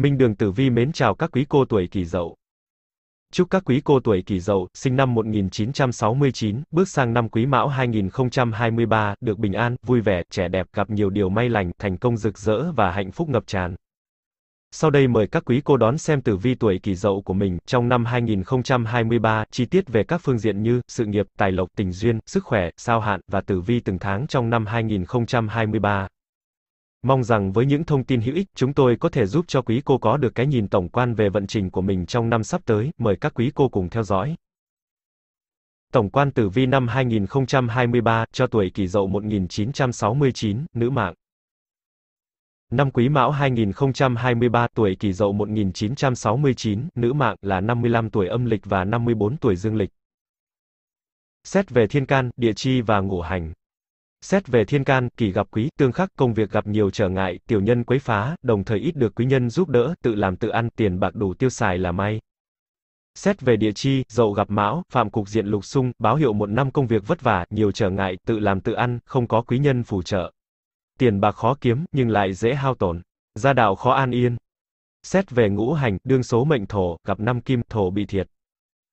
Minh Đường Tử Vi mến chào các quý cô tuổi kỷ dậu. Chúc các quý cô tuổi kỷ dậu, sinh năm 1969, bước sang năm quý mão 2023, được bình an, vui vẻ, trẻ đẹp, gặp nhiều điều may lành, thành công rực rỡ và hạnh phúc ngập tràn. Sau đây mời các quý cô đón xem tử vi tuổi kỷ dậu của mình trong năm 2023, chi tiết về các phương diện như sự nghiệp, tài lộc, tình duyên, sức khỏe, sao hạn và tử vi từng tháng trong năm 2023. Mong rằng với những thông tin hữu ích, chúng tôi có thể giúp cho quý cô có được cái nhìn tổng quan về vận trình của mình trong năm sắp tới. Mời các quý cô cùng theo dõi. Tổng quan tử vi năm 2023 cho tuổi Kỷ Dậu 1969, nữ mạng. Năm Quý Mão 2023, tuổi Kỷ Dậu 1969, nữ mạng là 55 tuổi âm lịch và 54 tuổi dương lịch. Xét về thiên can, địa chi và ngũ hành, Xét về thiên can, kỳ gặp quý, tương khắc, công việc gặp nhiều trở ngại, tiểu nhân quấy phá, đồng thời ít được quý nhân giúp đỡ, tự làm tự ăn, tiền bạc đủ tiêu xài là may. Xét về địa chi, dậu gặp mão, phạm cục diện lục sung, báo hiệu một năm công việc vất vả, nhiều trở ngại, tự làm tự ăn, không có quý nhân phù trợ. Tiền bạc khó kiếm, nhưng lại dễ hao tổn. Gia đạo khó an yên. Xét về ngũ hành, đương số mệnh thổ, gặp năm kim, thổ bị thiệt.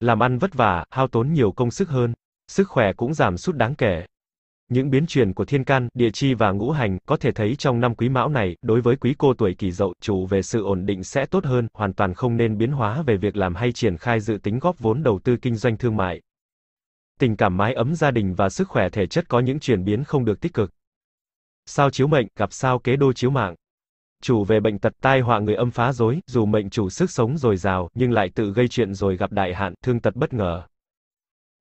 Làm ăn vất vả, hao tốn nhiều công sức hơn. Sức khỏe cũng giảm sút đáng kể. Những biến chuyển của thiên can, địa chi và ngũ hành có thể thấy trong năm quý mão này, đối với quý cô tuổi kỷ dậu, chủ về sự ổn định sẽ tốt hơn, hoàn toàn không nên biến hóa về việc làm hay triển khai dự tính góp vốn đầu tư kinh doanh thương mại. Tình cảm mái ấm gia đình và sức khỏe thể chất có những chuyển biến không được tích cực. Sao chiếu mệnh, gặp sao kế đô chiếu mạng chủ về bệnh tật tai họa người âm phá rối, dù mệnh chủ sức sống dồi dào, nhưng lại tự gây chuyện rồi gặp đại hạn, thương tật bất ngờ.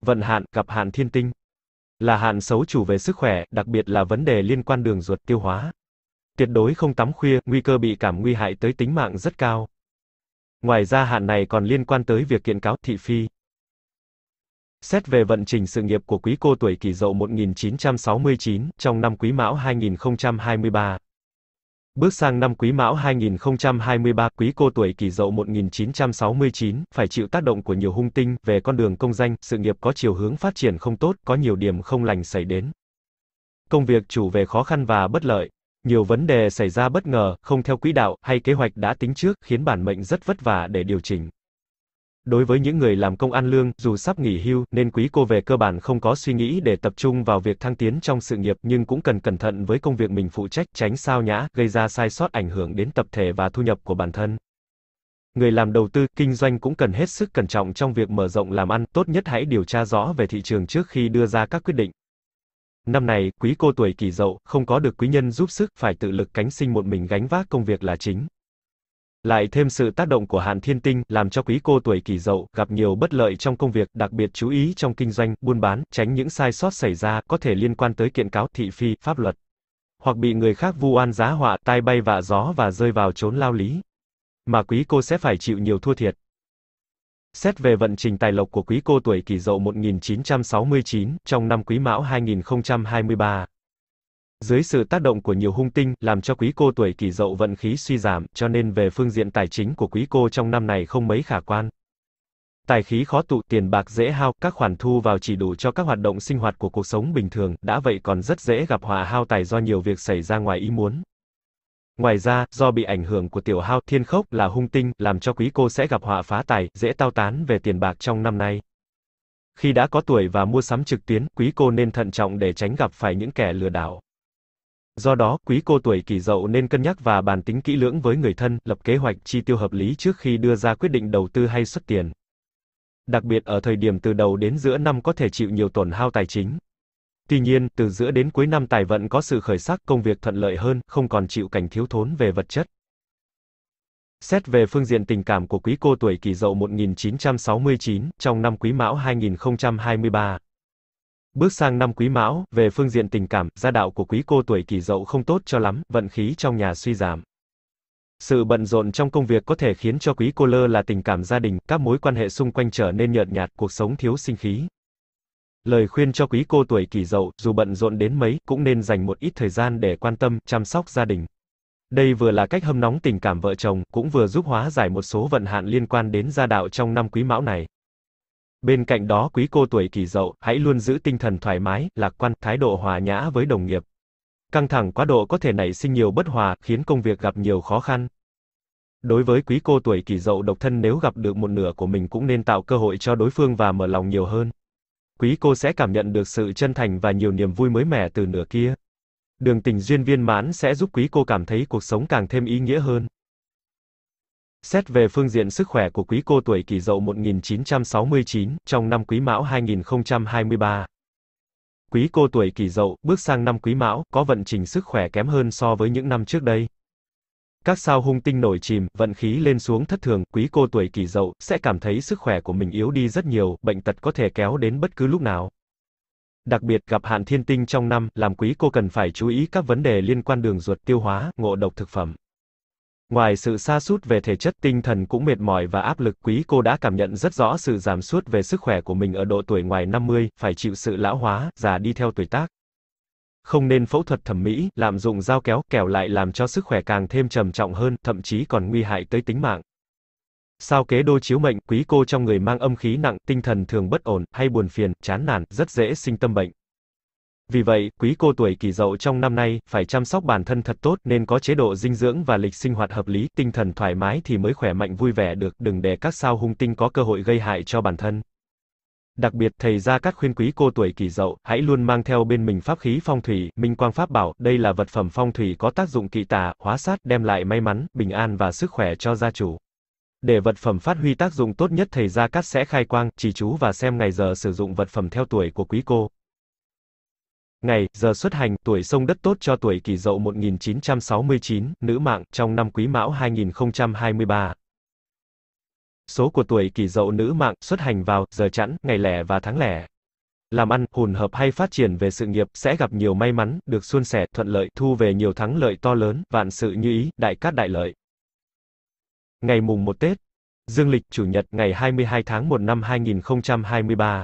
Vận hạn, gặp hạn thiên tinh là hạn xấu chủ về sức khỏe, đặc biệt là vấn đề liên quan đường ruột tiêu hóa. Tuyệt đối không tắm khuya, nguy cơ bị cảm nguy hại tới tính mạng rất cao. Ngoài ra hạn này còn liên quan tới việc kiện cáo thị phi. Xét về vận trình sự nghiệp của quý cô tuổi kỷ dậu 1969 trong năm quý mão 2023, Bước sang năm Quý Mão 2023, Quý Cô tuổi Kỷ Dậu 1969, phải chịu tác động của nhiều hung tinh về con đường công danh, sự nghiệp có chiều hướng phát triển không tốt, có nhiều điểm không lành xảy đến. Công việc chủ về khó khăn và bất lợi, nhiều vấn đề xảy ra bất ngờ, không theo quỹ đạo hay kế hoạch đã tính trước, khiến bản mệnh rất vất vả để điều chỉnh. Đối với những người làm công ăn lương, dù sắp nghỉ hưu, nên quý cô về cơ bản không có suy nghĩ để tập trung vào việc thăng tiến trong sự nghiệp, nhưng cũng cần cẩn thận với công việc mình phụ trách, tránh sao nhã, gây ra sai sót ảnh hưởng đến tập thể và thu nhập của bản thân. Người làm đầu tư, kinh doanh cũng cần hết sức cẩn trọng trong việc mở rộng làm ăn, tốt nhất hãy điều tra rõ về thị trường trước khi đưa ra các quyết định. Năm này, quý cô tuổi kỷ dậu, không có được quý nhân giúp sức, phải tự lực cánh sinh một mình gánh vác công việc là chính. Lại thêm sự tác động của hạn thiên tinh, làm cho quý cô tuổi kỷ dậu, gặp nhiều bất lợi trong công việc, đặc biệt chú ý trong kinh doanh, buôn bán, tránh những sai sót xảy ra, có thể liên quan tới kiện cáo, thị phi, pháp luật. Hoặc bị người khác vu oan giá họa, tai bay vạ gió và rơi vào trốn lao lý. Mà quý cô sẽ phải chịu nhiều thua thiệt. Xét về vận trình tài lộc của quý cô tuổi kỷ dậu 1969, trong năm quý mão 2023, dưới sự tác động của nhiều hung tinh, làm cho quý cô tuổi kỷ dậu vận khí suy giảm, cho nên về phương diện tài chính của quý cô trong năm này không mấy khả quan. Tài khí khó tụ, tiền bạc dễ hao, các khoản thu vào chỉ đủ cho các hoạt động sinh hoạt của cuộc sống bình thường, đã vậy còn rất dễ gặp họa hao tài do nhiều việc xảy ra ngoài ý muốn. Ngoài ra, do bị ảnh hưởng của tiểu hao thiên khốc là hung tinh, làm cho quý cô sẽ gặp họa phá tài, dễ tao tán về tiền bạc trong năm nay. Khi đã có tuổi và mua sắm trực tuyến, quý cô nên thận trọng để tránh gặp phải những kẻ lừa đảo. Do đó, quý cô tuổi kỷ dậu nên cân nhắc và bàn tính kỹ lưỡng với người thân, lập kế hoạch chi tiêu hợp lý trước khi đưa ra quyết định đầu tư hay xuất tiền. Đặc biệt ở thời điểm từ đầu đến giữa năm có thể chịu nhiều tổn hao tài chính. Tuy nhiên, từ giữa đến cuối năm tài vận có sự khởi sắc, công việc thuận lợi hơn, không còn chịu cảnh thiếu thốn về vật chất. Xét về phương diện tình cảm của quý cô tuổi kỷ dậu 1969, trong năm quý mão 2023, Bước sang năm Quý Mão, về phương diện tình cảm, gia đạo của quý cô tuổi Kỷ Dậu không tốt cho lắm, vận khí trong nhà suy giảm. Sự bận rộn trong công việc có thể khiến cho quý cô lơ là tình cảm gia đình, các mối quan hệ xung quanh trở nên nhợt nhạt, cuộc sống thiếu sinh khí. Lời khuyên cho quý cô tuổi Kỷ Dậu, dù bận rộn đến mấy, cũng nên dành một ít thời gian để quan tâm, chăm sóc gia đình. Đây vừa là cách hâm nóng tình cảm vợ chồng, cũng vừa giúp hóa giải một số vận hạn liên quan đến gia đạo trong năm Quý Mão này. Bên cạnh đó quý cô tuổi kỷ dậu, hãy luôn giữ tinh thần thoải mái, lạc quan, thái độ hòa nhã với đồng nghiệp. Căng thẳng quá độ có thể nảy sinh nhiều bất hòa, khiến công việc gặp nhiều khó khăn. Đối với quý cô tuổi kỷ dậu độc thân nếu gặp được một nửa của mình cũng nên tạo cơ hội cho đối phương và mở lòng nhiều hơn. Quý cô sẽ cảm nhận được sự chân thành và nhiều niềm vui mới mẻ từ nửa kia. Đường tình duyên viên mãn sẽ giúp quý cô cảm thấy cuộc sống càng thêm ý nghĩa hơn. Xét về phương diện sức khỏe của quý cô tuổi kỷ dậu 1969, trong năm quý mão 2023. Quý cô tuổi kỷ dậu, bước sang năm quý mão, có vận trình sức khỏe kém hơn so với những năm trước đây. Các sao hung tinh nổi chìm, vận khí lên xuống thất thường, quý cô tuổi kỷ dậu, sẽ cảm thấy sức khỏe của mình yếu đi rất nhiều, bệnh tật có thể kéo đến bất cứ lúc nào. Đặc biệt, gặp hạn thiên tinh trong năm, làm quý cô cần phải chú ý các vấn đề liên quan đường ruột tiêu hóa, ngộ độc thực phẩm. Ngoài sự sa sút về thể chất tinh thần cũng mệt mỏi và áp lực quý cô đã cảm nhận rất rõ sự giảm sút về sức khỏe của mình ở độ tuổi ngoài 50, phải chịu sự lão hóa, già đi theo tuổi tác. Không nên phẫu thuật thẩm mỹ, lạm dụng dao kéo, kẻo lại làm cho sức khỏe càng thêm trầm trọng hơn, thậm chí còn nguy hại tới tính mạng. Sao kế đô chiếu mệnh, quý cô trong người mang âm khí nặng, tinh thần thường bất ổn, hay buồn phiền, chán nản, rất dễ sinh tâm bệnh. Vì vậy, quý cô tuổi kỷ dậu trong năm nay, phải chăm sóc bản thân thật tốt, nên có chế độ dinh dưỡng và lịch sinh hoạt hợp lý, tinh thần thoải mái thì mới khỏe mạnh vui vẻ được, đừng để các sao hung tinh có cơ hội gây hại cho bản thân. Đặc biệt, thầy Gia Cát khuyên quý cô tuổi kỷ dậu, hãy luôn mang theo bên mình pháp khí phong thủy, minh quang pháp bảo, đây là vật phẩm phong thủy có tác dụng kỵ tà, hóa sát, đem lại may mắn, bình an và sức khỏe cho gia chủ. Để vật phẩm phát huy tác dụng tốt nhất thầy Gia Cát sẽ khai quang, chỉ chú và xem ngày giờ sử dụng vật phẩm theo tuổi của quý cô. Ngày, giờ xuất hành, tuổi sông đất tốt cho tuổi kỷ dậu 1969, nữ mạng, trong năm quý mão 2023. Số của tuổi kỷ dậu nữ mạng, xuất hành vào, giờ chẵn, ngày lẻ và tháng lẻ. Làm ăn, hùn hợp hay phát triển về sự nghiệp, sẽ gặp nhiều may mắn, được suôn sẻ, thuận lợi, thu về nhiều thắng lợi to lớn, vạn sự như ý, đại cát đại lợi. Ngày mùng 1 Tết, Dương lịch chủ nhật ngày 22 tháng 1 năm 2023.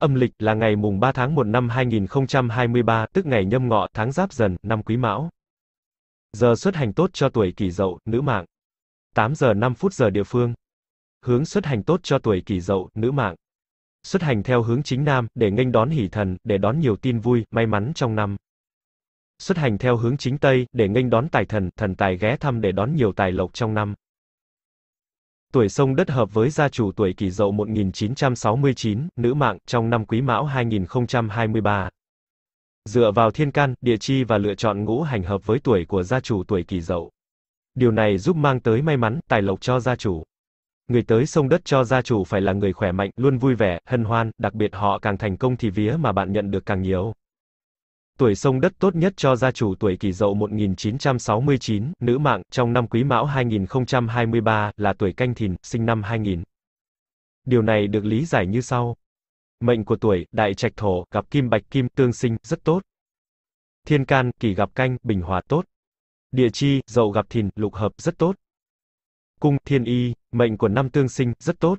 Âm lịch là ngày mùng 3 tháng 1 năm 2023, tức ngày nhâm ngọ, tháng giáp dần, năm quý mão. Giờ xuất hành tốt cho tuổi kỷ dậu, nữ mạng. 8 giờ 5 phút giờ địa phương. Hướng xuất hành tốt cho tuổi kỷ dậu, nữ mạng. Xuất hành theo hướng chính nam, để nghênh đón hỷ thần, để đón nhiều tin vui, may mắn trong năm. Xuất hành theo hướng chính tây, để nghênh đón tài thần, thần tài ghé thăm để đón nhiều tài lộc trong năm. Tuổi sông đất hợp với gia chủ tuổi kỷ dậu 1969, nữ mạng, trong năm quý mão 2023. Dựa vào thiên can, địa chi và lựa chọn ngũ hành hợp với tuổi của gia chủ tuổi kỷ dậu. Điều này giúp mang tới may mắn, tài lộc cho gia chủ. Người tới sông đất cho gia chủ phải là người khỏe mạnh, luôn vui vẻ, hân hoan, đặc biệt họ càng thành công thì vía mà bạn nhận được càng nhiều. Tuổi sông đất tốt nhất cho gia chủ tuổi kỷ dậu 1969, nữ mạng, trong năm quý mão 2023, là tuổi canh thìn, sinh năm 2000. Điều này được lý giải như sau. Mệnh của tuổi, đại trạch thổ, gặp kim bạch kim, tương sinh, rất tốt. Thiên can, kỷ gặp canh, bình hòa tốt. Địa chi, dậu gặp thìn, lục hợp, rất tốt. Cung, thiên y, mệnh của năm tương sinh, rất tốt.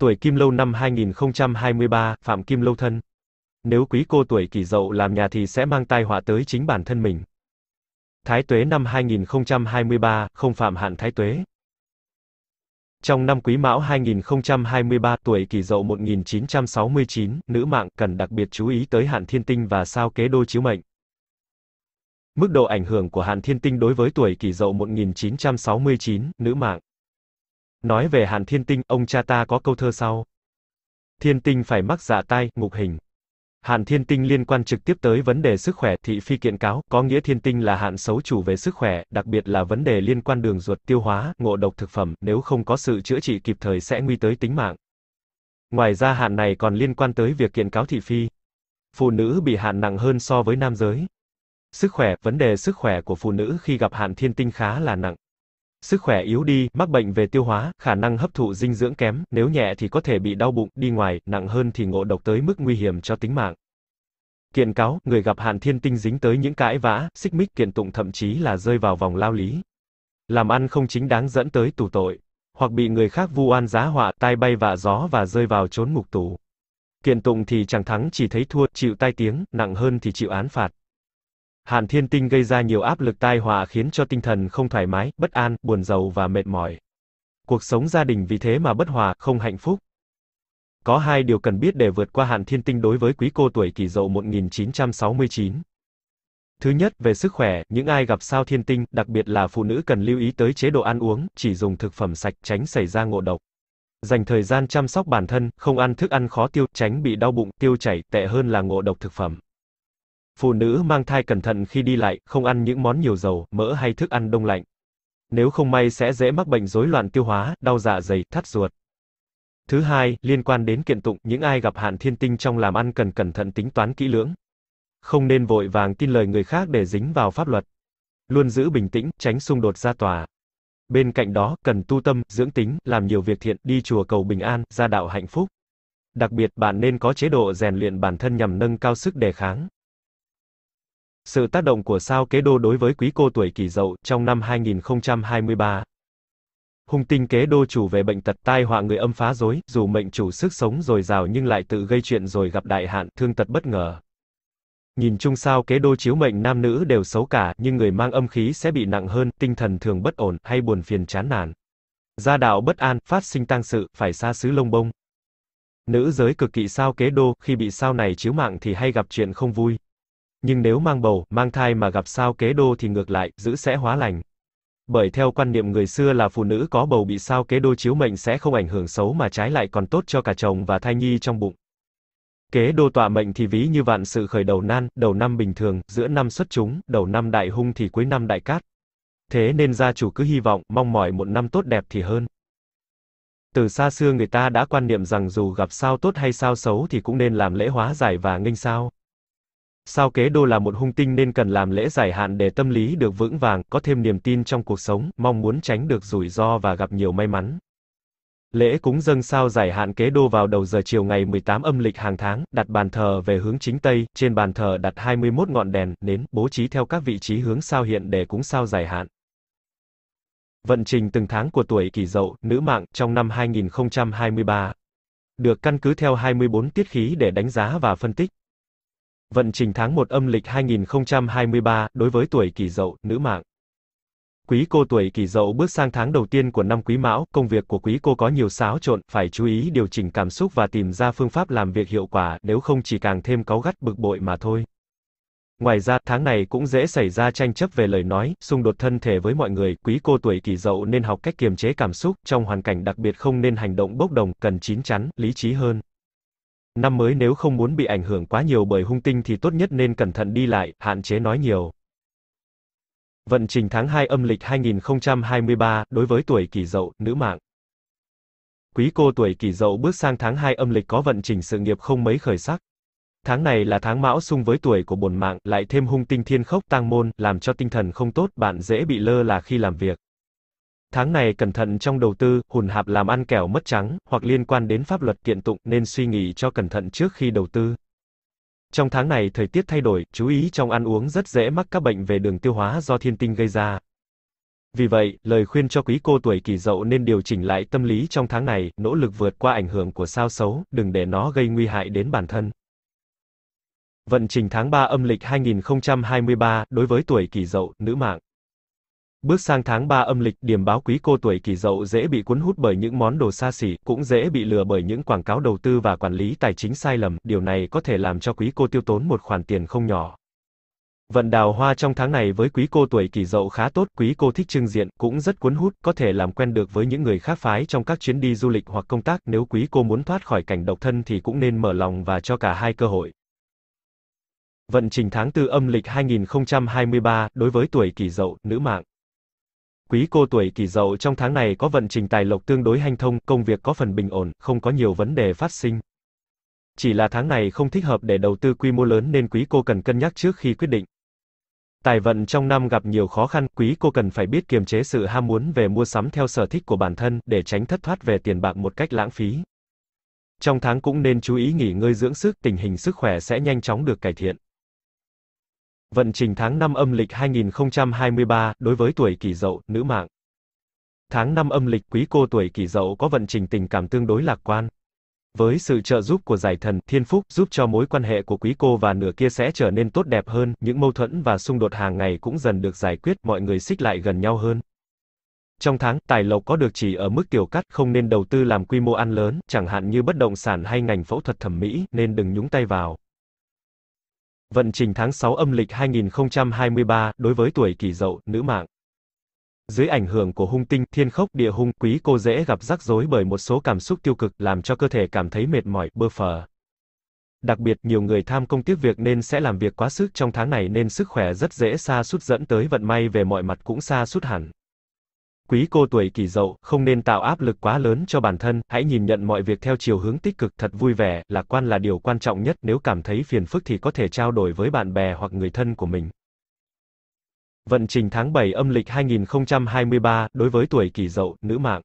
Tuổi Kim Lâu năm 2023, Phạm Kim Lâu thân. Nếu quý cô tuổi kỷ dậu làm nhà thì sẽ mang tai họa tới chính bản thân mình. Thái tuế năm 2023, không phạm hạn thái tuế. Trong năm Quý Mão 2023, tuổi Kỷ Dậu 1969, nữ mạng cần đặc biệt chú ý tới hạn thiên tinh và sao kế đô chiếu mệnh. Mức độ ảnh hưởng của hạn thiên tinh đối với tuổi Kỷ Dậu 1969, nữ mạng Nói về Hàn Thiên Tinh, ông cha ta có câu thơ sau. Thiên Tinh phải mắc dạ tai, ngục hình. Hạn thiên tinh liên quan trực tiếp tới vấn đề sức khỏe, thị phi kiện cáo, có nghĩa thiên tinh là hạn xấu chủ về sức khỏe, đặc biệt là vấn đề liên quan đường ruột, tiêu hóa, ngộ độc thực phẩm, nếu không có sự chữa trị kịp thời sẽ nguy tới tính mạng. Ngoài ra hạn này còn liên quan tới việc kiện cáo thị phi. Phụ nữ bị hạn nặng hơn so với nam giới. Sức khỏe, vấn đề sức khỏe của phụ nữ khi gặp hạn thiên tinh khá là nặng. Sức khỏe yếu đi, mắc bệnh về tiêu hóa, khả năng hấp thụ dinh dưỡng kém, nếu nhẹ thì có thể bị đau bụng, đi ngoài, nặng hơn thì ngộ độc tới mức nguy hiểm cho tính mạng. Kiện cáo, người gặp hạn thiên tinh dính tới những cãi vã, xích mích kiện tụng thậm chí là rơi vào vòng lao lý. Làm ăn không chính đáng dẫn tới tù tội, hoặc bị người khác vu oan giá họa, tai bay vạ gió và rơi vào trốn ngục tù. Kiện tụng thì chẳng thắng chỉ thấy thua, chịu tai tiếng, nặng hơn thì chịu án phạt. Hàn thiên tinh gây ra nhiều áp lực tai họa khiến cho tinh thần không thoải mái, bất an, buồn giàu và mệt mỏi. Cuộc sống gia đình vì thế mà bất hòa, không hạnh phúc. Có hai điều cần biết để vượt qua hạn thiên tinh đối với quý cô tuổi kỷ dậu 1969. Thứ nhất, về sức khỏe, những ai gặp sao thiên tinh, đặc biệt là phụ nữ cần lưu ý tới chế độ ăn uống, chỉ dùng thực phẩm sạch, tránh xảy ra ngộ độc. Dành thời gian chăm sóc bản thân, không ăn thức ăn khó tiêu, tránh bị đau bụng, tiêu chảy, tệ hơn là ngộ độc thực phẩm. Phụ nữ mang thai cẩn thận khi đi lại, không ăn những món nhiều dầu, mỡ hay thức ăn đông lạnh. Nếu không may sẽ dễ mắc bệnh rối loạn tiêu hóa, đau dạ dày, thắt ruột. Thứ hai, liên quan đến kiện tụng, những ai gặp hạn thiên tinh trong làm ăn cần cẩn thận tính toán kỹ lưỡng. Không nên vội vàng tin lời người khác để dính vào pháp luật. Luôn giữ bình tĩnh, tránh xung đột ra tòa. Bên cạnh đó, cần tu tâm, dưỡng tính, làm nhiều việc thiện, đi chùa cầu bình an, gia đạo hạnh phúc. Đặc biệt, bạn nên có chế độ rèn luyện bản thân nhằm nâng cao sức đề kháng. Sự tác động của sao kế đô đối với quý cô tuổi kỷ dậu trong năm 2023. Hung tinh kế đô chủ về bệnh tật tai họa người âm phá rối, dù mệnh chủ sức sống dồi dào nhưng lại tự gây chuyện rồi gặp đại hạn, thương tật bất ngờ. Nhìn chung sao kế đô chiếu mệnh nam nữ đều xấu cả, nhưng người mang âm khí sẽ bị nặng hơn, tinh thần thường bất ổn, hay buồn phiền chán nản. Gia đạo bất an, phát sinh tang sự, phải xa xứ lông bông. Nữ giới cực kỵ sao kế đô, khi bị sao này chiếu mạng thì hay gặp chuyện không vui. Nhưng nếu mang bầu, mang thai mà gặp sao kế đô thì ngược lại, giữ sẽ hóa lành. Bởi theo quan niệm người xưa là phụ nữ có bầu bị sao kế đô chiếu mệnh sẽ không ảnh hưởng xấu mà trái lại còn tốt cho cả chồng và thai nhi trong bụng. Kế đô tọa mệnh thì ví như vạn sự khởi đầu nan, đầu năm bình thường, giữa năm xuất chúng, đầu năm đại hung thì cuối năm đại cát. Thế nên gia chủ cứ hy vọng, mong mỏi một năm tốt đẹp thì hơn. Từ xa xưa người ta đã quan niệm rằng dù gặp sao tốt hay sao xấu thì cũng nên làm lễ hóa giải và nghênh sao sao kế đô là một hung tinh nên cần làm lễ giải hạn để tâm lý được vững vàng, có thêm niềm tin trong cuộc sống, mong muốn tránh được rủi ro và gặp nhiều may mắn. Lễ cúng dâng sao giải hạn kế đô vào đầu giờ chiều ngày 18 âm lịch hàng tháng, đặt bàn thờ về hướng chính Tây, trên bàn thờ đặt 21 ngọn đèn, nến, bố trí theo các vị trí hướng sao hiện để cúng sao giải hạn. Vận trình từng tháng của tuổi kỷ dậu, nữ mạng, trong năm 2023. Được căn cứ theo 24 tiết khí để đánh giá và phân tích. Vận trình tháng 1 âm lịch 2023, đối với tuổi kỷ dậu, nữ mạng. Quý cô tuổi kỷ dậu bước sang tháng đầu tiên của năm quý mão, công việc của quý cô có nhiều xáo trộn, phải chú ý điều chỉnh cảm xúc và tìm ra phương pháp làm việc hiệu quả, nếu không chỉ càng thêm cáu gắt bực bội mà thôi. Ngoài ra, tháng này cũng dễ xảy ra tranh chấp về lời nói, xung đột thân thể với mọi người, quý cô tuổi kỷ dậu nên học cách kiềm chế cảm xúc, trong hoàn cảnh đặc biệt không nên hành động bốc đồng, cần chín chắn, lý trí hơn. Năm mới nếu không muốn bị ảnh hưởng quá nhiều bởi hung tinh thì tốt nhất nên cẩn thận đi lại, hạn chế nói nhiều. Vận trình tháng 2 âm lịch 2023, đối với tuổi kỷ dậu, nữ mạng. Quý cô tuổi kỷ dậu bước sang tháng 2 âm lịch có vận trình sự nghiệp không mấy khởi sắc. Tháng này là tháng mão xung với tuổi của bổn mạng, lại thêm hung tinh thiên khốc tăng môn, làm cho tinh thần không tốt, bạn dễ bị lơ là khi làm việc. Tháng này cẩn thận trong đầu tư, hùn hạp làm ăn kẻo mất trắng, hoặc liên quan đến pháp luật kiện tụng nên suy nghĩ cho cẩn thận trước khi đầu tư. Trong tháng này thời tiết thay đổi, chú ý trong ăn uống rất dễ mắc các bệnh về đường tiêu hóa do thiên tinh gây ra. Vì vậy, lời khuyên cho quý cô tuổi kỷ dậu nên điều chỉnh lại tâm lý trong tháng này, nỗ lực vượt qua ảnh hưởng của sao xấu, đừng để nó gây nguy hại đến bản thân. Vận trình tháng 3 âm lịch 2023, đối với tuổi kỷ dậu, nữ mạng. Bước sang tháng 3 âm lịch, điểm báo quý cô tuổi kỷ dậu dễ bị cuốn hút bởi những món đồ xa xỉ, cũng dễ bị lừa bởi những quảng cáo đầu tư và quản lý tài chính sai lầm, điều này có thể làm cho quý cô tiêu tốn một khoản tiền không nhỏ. Vận đào hoa trong tháng này với quý cô tuổi kỷ dậu khá tốt, quý cô thích trưng diện, cũng rất cuốn hút, có thể làm quen được với những người khác phái trong các chuyến đi du lịch hoặc công tác, nếu quý cô muốn thoát khỏi cảnh độc thân thì cũng nên mở lòng và cho cả hai cơ hội. Vận trình tháng 4 âm lịch 2023, đối với tuổi kỷ dậu, nữ mạng. Quý cô tuổi kỷ dậu trong tháng này có vận trình tài lộc tương đối hanh thông, công việc có phần bình ổn, không có nhiều vấn đề phát sinh. Chỉ là tháng này không thích hợp để đầu tư quy mô lớn nên quý cô cần cân nhắc trước khi quyết định. Tài vận trong năm gặp nhiều khó khăn, quý cô cần phải biết kiềm chế sự ham muốn về mua sắm theo sở thích của bản thân để tránh thất thoát về tiền bạc một cách lãng phí. Trong tháng cũng nên chú ý nghỉ ngơi dưỡng sức, tình hình sức khỏe sẽ nhanh chóng được cải thiện. Vận trình tháng 5 âm lịch 2023, đối với tuổi kỷ dậu, nữ mạng. Tháng 5 âm lịch quý cô tuổi kỷ dậu có vận trình tình cảm tương đối lạc quan. Với sự trợ giúp của giải thần, thiên phúc, giúp cho mối quan hệ của quý cô và nửa kia sẽ trở nên tốt đẹp hơn, những mâu thuẫn và xung đột hàng ngày cũng dần được giải quyết, mọi người xích lại gần nhau hơn. Trong tháng, tài lộc có được chỉ ở mức tiểu cắt, không nên đầu tư làm quy mô ăn lớn, chẳng hạn như bất động sản hay ngành phẫu thuật thẩm mỹ, nên đừng nhúng tay vào. Vận trình tháng 6 âm lịch 2023, đối với tuổi kỷ dậu, nữ mạng. Dưới ảnh hưởng của hung tinh, thiên khốc, địa hung, quý cô dễ gặp rắc rối bởi một số cảm xúc tiêu cực, làm cho cơ thể cảm thấy mệt mỏi, bơ phờ. Đặc biệt, nhiều người tham công tiếc việc nên sẽ làm việc quá sức trong tháng này nên sức khỏe rất dễ xa sút dẫn tới vận may về mọi mặt cũng xa sút hẳn. Quý cô tuổi kỷ dậu, không nên tạo áp lực quá lớn cho bản thân, hãy nhìn nhận mọi việc theo chiều hướng tích cực, thật vui vẻ, lạc quan là điều quan trọng nhất, nếu cảm thấy phiền phức thì có thể trao đổi với bạn bè hoặc người thân của mình. Vận trình tháng 7 âm lịch 2023, đối với tuổi kỷ dậu, nữ mạng.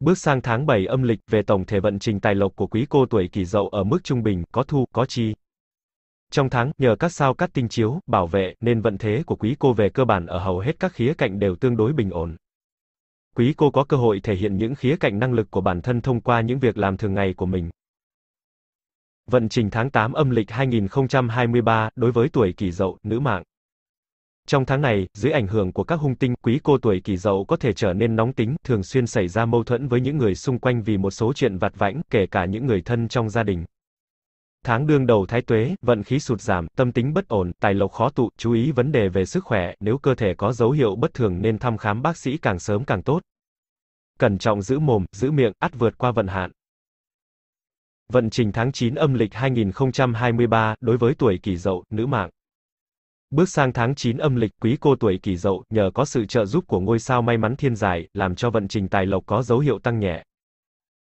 Bước sang tháng 7 âm lịch, về tổng thể vận trình tài lộc của quý cô tuổi kỷ dậu ở mức trung bình, có thu, có chi. Trong tháng, nhờ các sao cắt tinh chiếu, bảo vệ, nên vận thế của quý cô về cơ bản ở hầu hết các khía cạnh đều tương đối bình ổn quý cô có cơ hội thể hiện những khía cạnh năng lực của bản thân thông qua những việc làm thường ngày của mình. Vận trình tháng 8 âm lịch 2023 đối với tuổi Kỷ Dậu, nữ mạng. Trong tháng này, dưới ảnh hưởng của các hung tinh, quý cô tuổi Kỷ Dậu có thể trở nên nóng tính, thường xuyên xảy ra mâu thuẫn với những người xung quanh vì một số chuyện vặt vãnh, kể cả những người thân trong gia đình. Tháng đương đầu thái tuế, vận khí sụt giảm, tâm tính bất ổn, tài lộc khó tụ, chú ý vấn đề về sức khỏe, nếu cơ thể có dấu hiệu bất thường nên thăm khám bác sĩ càng sớm càng tốt. Cẩn trọng giữ mồm, giữ miệng, ắt vượt qua vận hạn. Vận trình tháng 9 âm lịch 2023, đối với tuổi kỷ dậu, nữ mạng. Bước sang tháng 9 âm lịch, quý cô tuổi kỷ dậu, nhờ có sự trợ giúp của ngôi sao may mắn thiên giải, làm cho vận trình tài lộc có dấu hiệu tăng nhẹ.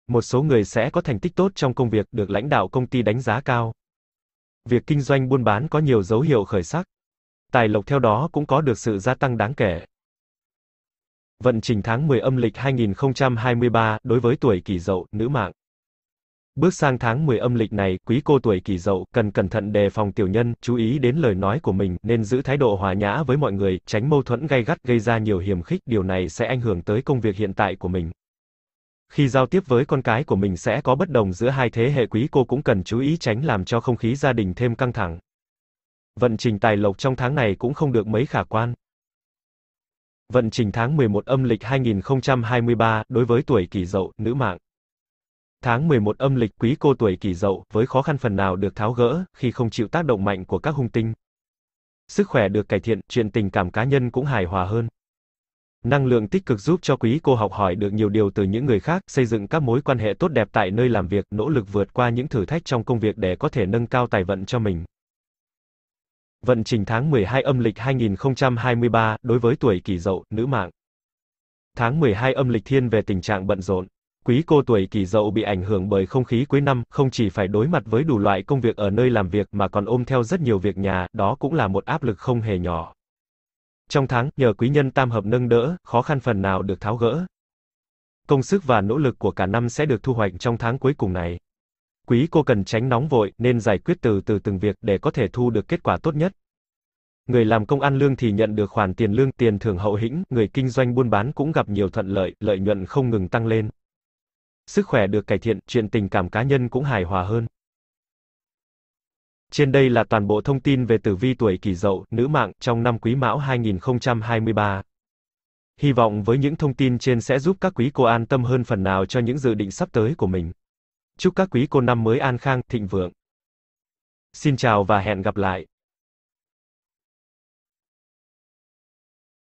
Một số người sẽ có thành tích tốt trong công việc được lãnh đạo công ty đánh giá cao. Việc kinh doanh buôn bán có nhiều dấu hiệu khởi sắc. Tài lộc theo đó cũng có được sự gia tăng đáng kể. Vận trình tháng 10 âm lịch 2023 đối với tuổi Kỷ Dậu, nữ mạng. Bước sang tháng 10 âm lịch này, quý cô tuổi Kỷ Dậu cần cẩn thận đề phòng tiểu nhân, chú ý đến lời nói của mình, nên giữ thái độ hòa nhã với mọi người, tránh mâu thuẫn gay gắt gây ra nhiều hiềm khích, điều này sẽ ảnh hưởng tới công việc hiện tại của mình khi giao tiếp với con cái của mình sẽ có bất đồng giữa hai thế hệ quý cô cũng cần chú ý tránh làm cho không khí gia đình thêm căng thẳng. Vận trình tài lộc trong tháng này cũng không được mấy khả quan. Vận trình tháng 11 âm lịch 2023 đối với tuổi kỷ dậu, nữ mạng. Tháng 11 âm lịch quý cô tuổi kỷ dậu, với khó khăn phần nào được tháo gỡ, khi không chịu tác động mạnh của các hung tinh. Sức khỏe được cải thiện, chuyện tình cảm cá nhân cũng hài hòa hơn. Năng lượng tích cực giúp cho quý cô học hỏi được nhiều điều từ những người khác, xây dựng các mối quan hệ tốt đẹp tại nơi làm việc, nỗ lực vượt qua những thử thách trong công việc để có thể nâng cao tài vận cho mình. Vận trình tháng 12 âm lịch 2023, đối với tuổi kỷ dậu, nữ mạng. Tháng 12 âm lịch thiên về tình trạng bận rộn. Quý cô tuổi kỷ dậu bị ảnh hưởng bởi không khí cuối năm, không chỉ phải đối mặt với đủ loại công việc ở nơi làm việc mà còn ôm theo rất nhiều việc nhà, đó cũng là một áp lực không hề nhỏ. Trong tháng, nhờ quý nhân tam hợp nâng đỡ, khó khăn phần nào được tháo gỡ. Công sức và nỗ lực của cả năm sẽ được thu hoạch trong tháng cuối cùng này. Quý cô cần tránh nóng vội nên giải quyết từ từ từng việc để có thể thu được kết quả tốt nhất. Người làm công ăn lương thì nhận được khoản tiền lương, tiền thưởng hậu hĩnh, người kinh doanh buôn bán cũng gặp nhiều thuận lợi, lợi nhuận không ngừng tăng lên. Sức khỏe được cải thiện, chuyện tình cảm cá nhân cũng hài hòa hơn. Trên đây là toàn bộ thông tin về tử vi tuổi kỷ dậu, nữ mạng, trong năm quý mão 2023. Hy vọng với những thông tin trên sẽ giúp các quý cô an tâm hơn phần nào cho những dự định sắp tới của mình. Chúc các quý cô năm mới an khang, thịnh vượng. Xin chào và hẹn gặp lại.